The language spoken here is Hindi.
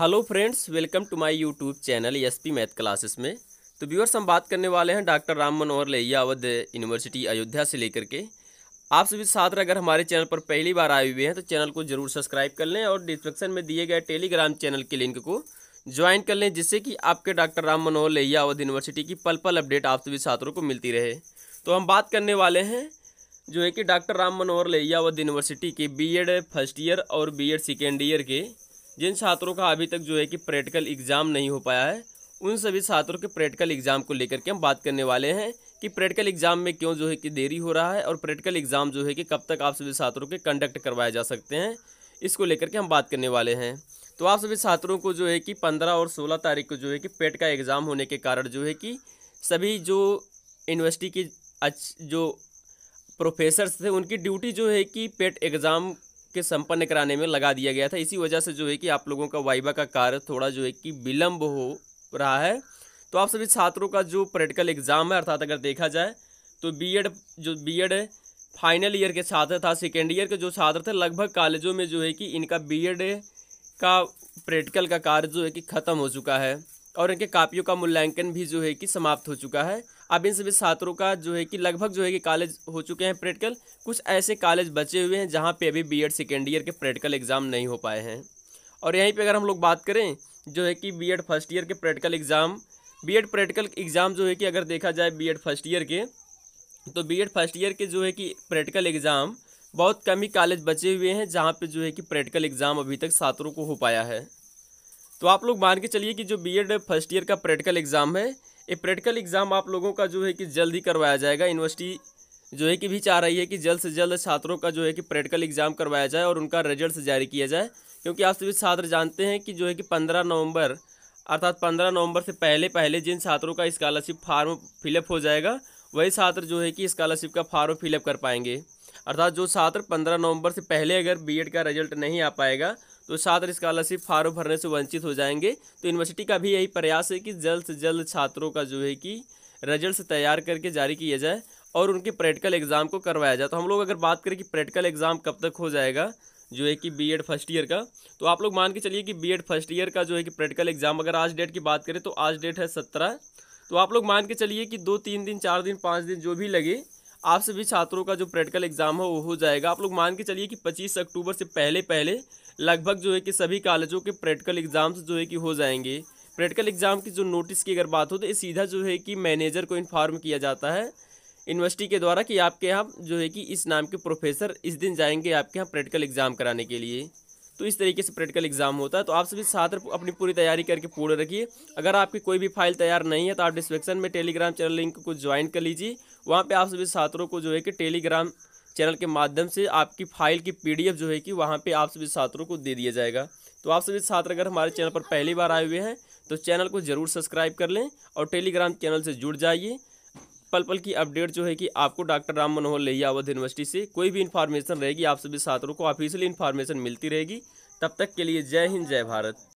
hello friends welcome to my YouTube channel SP math classes में तो व्यूअर्स हम बात करने वाले हैं डॉक्टर राम मनोहर लोहिया अवध यूनिवर्सिटी अयोध्या से लेकर के आप सभी छात्र अगर हमारे चैनल पर पहली बार आए हुए हैं तो चैनल को जरूर सब्सक्राइब कर लें और डिस्क्रिप्शन में दिए गए टेलीग्राम चैनल के लिंक को ज्वाइन कर लें जिससे कि आपके डॉक्टर राम मनोहर लोहिया अवध यूनिवर्सिटी की पल पल अपडेट आप सभी छात्रों को मिलती रहे तो हम बात करने वाले हैं जो है कि डॉक्टर राम मनोहर लोहिया अवध यूनिवर्सिटी के बी फर्स्ट ईयर और बी एड सेकेंड ईयर के जिन छात्रों का अभी तक जो है कि प्रैक्टिकल एग्ज़ाम नहीं हो पाया है उन सभी छात्रों के प्रैक्टिकल एग्ज़ाम को लेकर के हम बात करने वाले हैं कि प्रैक्टिकल एग्ज़ाम में क्यों जो है कि देरी हो रहा है और प्रैक्टिकल एग्ज़ाम जो है कि कब तक आप सभी छात्रों के कंडक्ट करवाए जा सकते हैं इसको लेकर के हम बात करने वाले हैं तो आप सभी छात्रों को जो है कि पंद्रह और सोलह तारीख को जो है कि पेट e का एग्ज़ाम होने के कारण जो है कि सभी जो यूनिवर्सिटी के जो प्रोफेसर्स थे उनकी ड्यूटी जो है कि पेट एग्ज़ाम e के संपन्न कराने में लगा दिया गया था इसी वजह से जो है कि आप लोगों का वाइबा का कार्य थोड़ा जो है कि विलम्ब हो रहा है तो आप सभी छात्रों का जो प्रैक्टिकल एग्ज़ाम है अर्थात अगर देखा जाए तो बीएड जो बीएड फाइनल ईयर के छात्र था सेकेंड ईयर के जो छात्र थे लगभग कॉलेजों में जो है कि इनका बी का प्रैक्टिकल का कार्य जो है कि ख़त्म हो चुका है और इनके कापियों का मूल्यांकन भी जो है कि समाप्त हो चुका है अब इन सभी छात्रों का जो है कि लगभग जो है कि कॉलेज हो चुके हैं प्रैक्टिकल कुछ ऐसे कॉलेज बचे हुए हैं जहाँ पे अभी बीएड सेकेंड ईयर के प्रैक्टिकल एग्ज़ाम नहीं हो पाए हैं और यहीं पे अगर हम लोग बात करें जो है कि बी फर्स्ट ईयर के practical exam ed practical exam जो है कि अगर देखा जाए एड फर्स्ट ईयर के तो एड फर्स्ट ईयर के जो है कि प्रैक्टिकल एग्ज़ाम बहुत कम ही कॉलेज बचे हुए हैं जहाँ पे जो है कि प्रैक्टिकल एग्ज़ाम अभी तक छात्रों को हो पाया है तो आप लोग मान के चलिए कि जो बीएड फर्स्ट ईयर का प्रैक्टिकल एग्ज़ाम है ये प्रैक्टिकल एग्ज़ाम आप लोगों का जो है कि जल्द ही करवाया जाएगा यूनिवर्सिटी जो है कि भी चाह रही है कि जल्द से जल्द छात्रों का जो है कि प्रैक्टिकल एग्ज़ाम करवाया जाए और उनका रिजल्ट जारी किया जाए क्योंकि आप सभी तो छात्र जानते हैं कि जो है कि पंद्रह नवंबर अर्थात पंद्रह नवंबर से पहले पहले जिन छात्रों का स्कॉलरशिप फार्म फिलअप हो जाएगा वही छात्र जो है कि स्कॉलरशिप का फार्म फिलअप कर पाएंगे अर्थात जो छात्र पंद्रह नवंबर से पहले अगर बीएड का रिजल्ट नहीं आ पाएगा तो छात्र स्कॉलरशिप फार्म भरने से वंचित हो जाएंगे तो यूनिवर्सिटी का भी यही प्रयास है कि जल्द से जल्द छात्रों का जो है कि रिजल्ट तैयार करके जारी किया जाए और उनके प्रैक्टिकल एग्ज़ाम को करवाया जाए तो हम लोग अगर बात करें कि प्रैक्टिकल एग्ज़ाम कब तक हो जाएगा जो है कि बीएड फर्स्ट ईयर का तो आप लोग मान के चलिए कि बीएड फर्स्ट ईयर का जो है कि प्रैक्टिकल एग्ज़ाम अगर आज डेट की बात करें तो आज डेट है सत्रह तो आप लोग मान के चलिए कि दो तीन दिन चार दिन पाँच दिन जो भी लगे आप सभी छात्रों का जो प्रैक्टिकल एग्जाम है वो हो जाएगा आप लोग मान के चलिए कि पच्चीस अक्टूबर से पहले पहले लगभग जो है कि सभी कॉलेजों के प्रैक्टिकल एग्ज़ाम्स जो है कि हो जाएंगे प्रैक्टिकल एग्ज़ाम की जो नोटिस की अगर बात हो तो ये सीधा जो है कि मैनेजर को इन्फॉर्म किया जाता है यूनिवर्सिटी के द्वारा कि आपके यहाँ जो है कि इस नाम के प्रोफेसर इस दिन जाएंगे आपके यहाँ प्रैक्टिकल एग्ज़ाम कराने के लिए तो इस तरीके से प्रैक्टिकल एग्जाम होता है तो आप सभी छात्र अपनी पूरी तैयारी करके पूर्ण रखिए अगर आपकी कोई भी फाइल तैयार नहीं है तो आप डिस्क्रिप्शन में टेलीग्राम चैनल लिंक को ज्वाइन कर लीजिए वहाँ पर आप सभी छात्रों को जो है कि टेलीग्राम चैनल के माध्यम से आपकी फाइल की पी जो है कि वहाँ पर आप सभी छात्रों को दे दिया जाएगा तो आप सभी छात्र अगर हमारे चैनल पर पहली बार आए हुए हैं तो चैनल को ज़रूर सब्सक्राइब कर लें और टेलीग्राम चैनल से जुड़ जाइए पल पल की अपडेट जो है कि आपको डॉक्टर राम मनोहर लोहिया अवध यूनिवर्सिटी से कोई भी इन्फॉर्मेशन रहेगी आप सभी छात्रों को ऑफिशियली इन्फॉर्मेशन मिलती रहेगी तब तक के लिए जय हिंद जय भारत